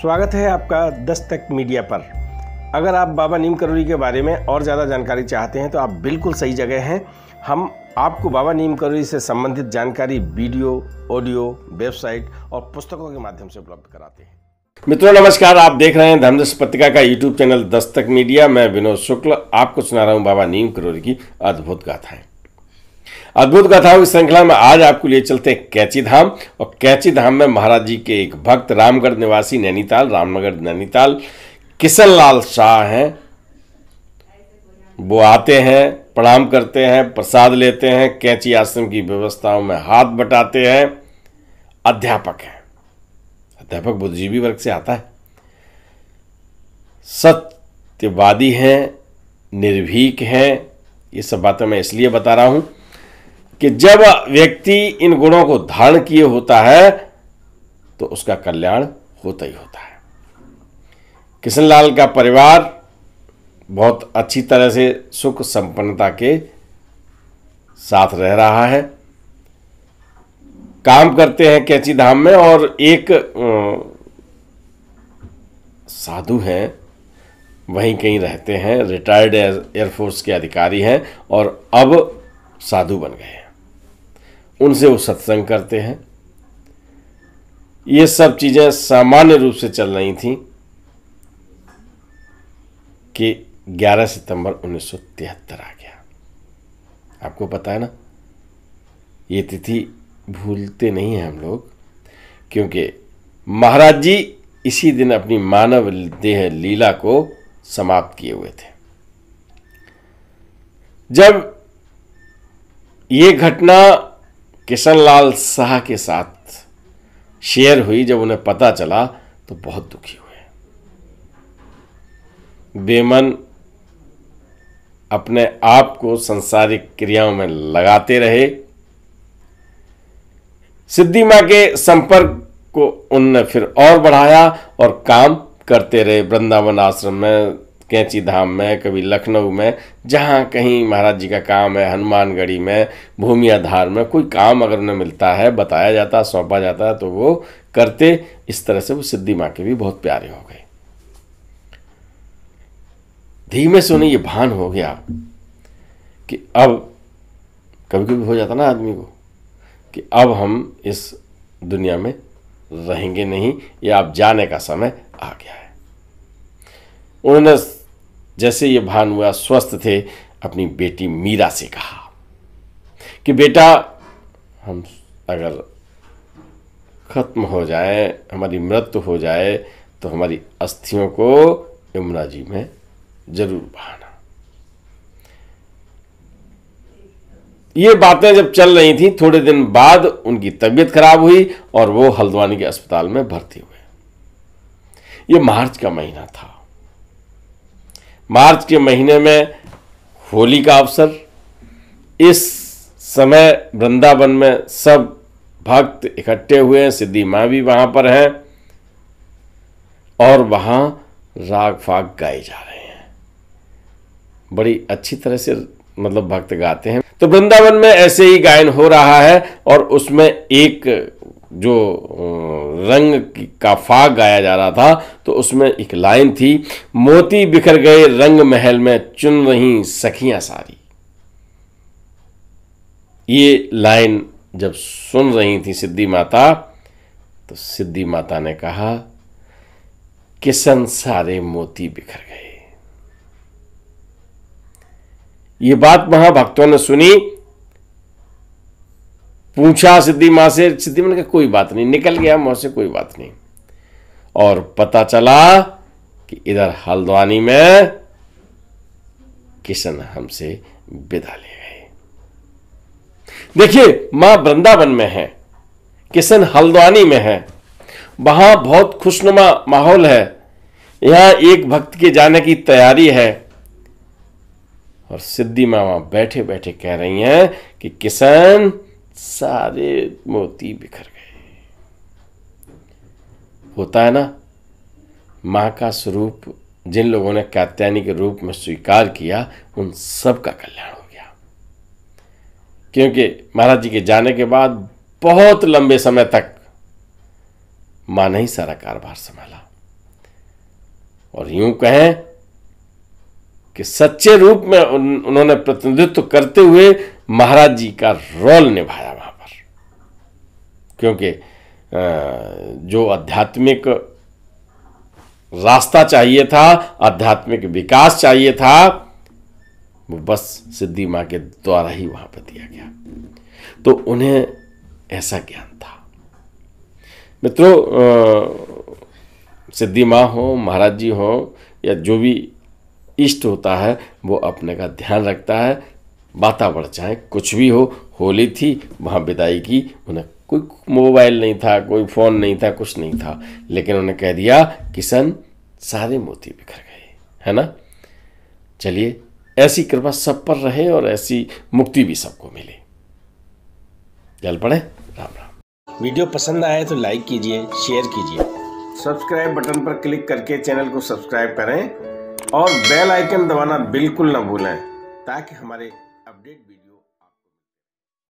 स्वागत है आपका दस्तक मीडिया पर अगर आप बाबा नीम करोली के बारे में और ज़्यादा जानकारी चाहते हैं तो आप बिल्कुल सही जगह हैं हम आपको बाबा नीम करोली से संबंधित जानकारी वीडियो ऑडियो वेबसाइट और पुस्तकों के माध्यम से उपलब्ध कराते हैं मित्रों नमस्कार आप देख रहे हैं धर्मदस पत्रिका का यूट्यूब चैनल दस्तक मीडिया मैं विनोद शुक्ल आपको सुना रहा हूँ बाबा नीम करोली की अद्भुत गाथाएं अद्भुत कथाओं की श्रृंखला में आज आपको लिए चलते हैं कैची धाम और कैची धाम में महाराज जी के एक भक्त रामगढ़ निवासी नैनीताल रामनगर नैनीताल किशन लाल शाह हैं वो आते हैं प्रणाम करते हैं प्रसाद लेते हैं कैची आश्रम की व्यवस्थाओं में हाथ बटाते हैं अध्यापक हैं अध्यापक बुद्धिजीवी वर्ग से आता है सत्यवादी हैं निर्भीक हैं ये सब बातें मैं इसलिए बता रहा हूँ कि जब व्यक्ति इन गुणों को धारण किए होता है तो उसका कल्याण होता ही होता है किशनलाल का परिवार बहुत अच्छी तरह से सुख संपन्नता के साथ रह रहा है काम करते हैं कैची धाम में और एक साधु हैं वहीं कहीं रहते हैं रिटायर्ड एयरफोर्स के अधिकारी हैं और अब साधु बन गए हैं उनसे वो सत्संग करते हैं ये सब चीज़ें सामान्य रूप से चल रही थी कि 11 सितंबर 1973 आ गया आपको पता है ना ये तिथि भूलते नहीं हैं हम लोग क्योंकि महाराज जी इसी दिन अपनी मानव देह लीला को समाप्त किए हुए थे जब ये घटना किशन लाल शाह के साथ शेयर हुई जब उन्हें पता चला तो बहुत दुखी हुए बेमन अपने आप को संसारिक क्रियाओं में लगाते रहे सिद्धि मां के संपर्क को उनने फिर और बढ़ाया और काम करते रहे वृंदावन आश्रम में कैंची धाम में कभी लखनऊ में जहाँ कहीं महाराज जी का काम है हनुमानगढ़ी में भूमि आधार में कोई काम अगर उन्हें मिलता है बताया जाता है सौंपा जाता है तो वो करते इस तरह से वो सिद्धि माँ के भी बहुत प्यारे हो गए धीमे से उन्हें ये भान हो गया कि अब कभी कभी हो जाता ना आदमी को कि अब हम इस दुनिया में रहेंगे नहीं या अब जाने का समय आ गया है उन्होंने जैसे ये भानुआ स्वस्थ थे अपनी बेटी मीरा से कहा कि बेटा हम अगर खत्म हो जाए हमारी मृत्यु हो जाए तो हमारी अस्थियों को यमुना जी में जरूर बहाना ये बातें जब चल रही थी थोड़े दिन बाद उनकी तबीयत खराब हुई और वो हल्द्वानी के अस्पताल में भर्ती हुए ये मार्च का महीना था मार्च के महीने में होली का अवसर इस समय वृंदावन में सब भक्त इकट्ठे हुए हैं सिद्धि माँ भी वहाँ पर हैं और वहाँ राग फाग गाए जा रहे हैं बड़ी अच्छी तरह से मतलब भक्त गाते हैं तो वृंदावन में ऐसे ही गायन हो रहा है और उसमें एक जो रंग का फाग गाया जा रहा था तो उसमें एक लाइन थी मोती बिखर गए रंग महल में चुन रही सखियां सारी ये लाइन जब सुन रही थी सिद्धि माता तो सिद्धि माता ने कहा कि संसारे मोती बिखर गए ये बात महाभक्तों ने सुनी पूछा सिद्धि माँ से सिद्धि माँ कहा कोई बात नहीं निकल गया मुँह से कोई बात नहीं और पता चला कि इधर हल्द्वानी में किशन हमसे विदा ले गए देखिए मां वृंदावन में है किशन हल्द्वानी में है वहां बहुत खुशनुमा माहौल है यहां एक भक्त के जाने की तैयारी है और सिद्धि मां वहां बैठे बैठे कह रही हैं कि किशन सारे मोती बिखर गए होता है ना माँ का स्वरूप जिन लोगों ने कात्यायनी के रूप में स्वीकार किया उन सब का कल्याण हो गया क्योंकि महाराज जी के जाने के बाद बहुत लंबे समय तक माँ ने ही सारा कारोबार संभाला और यूं कहें कि सच्चे रूप में उन, उन्होंने प्रतिनिधित्व करते हुए महाराज जी का रोल निभाया वहां पर क्योंकि जो आध्यात्मिक रास्ता चाहिए था आध्यात्मिक विकास चाहिए था वो बस सिद्धि माँ के द्वारा ही वहां पर दिया गया तो उन्हें ऐसा ज्ञान था मित्रों सिद्धि माँ हो महाराज जी हो या जो भी इष्ट होता है वो अपने का ध्यान रखता है वातावरण चाहे कुछ भी हो होली थी वहाँ बिताई की उन्हें कोई मोबाइल नहीं था कोई फ़ोन नहीं था कुछ नहीं था लेकिन उन्हें कह दिया किशन सारे मोती बिखर गए है ना चलिए ऐसी कृपा सब पर रहे और ऐसी मुक्ति भी सबको मिले चल पड़े राम राम वीडियो पसंद आए तो लाइक कीजिए शेयर कीजिए सब्सक्राइब बटन पर क्लिक करके चैनल को सब्सक्राइब करें और बेल आइकन दबाना बिल्कुल ना भूलें ताकि हमारे আপডেট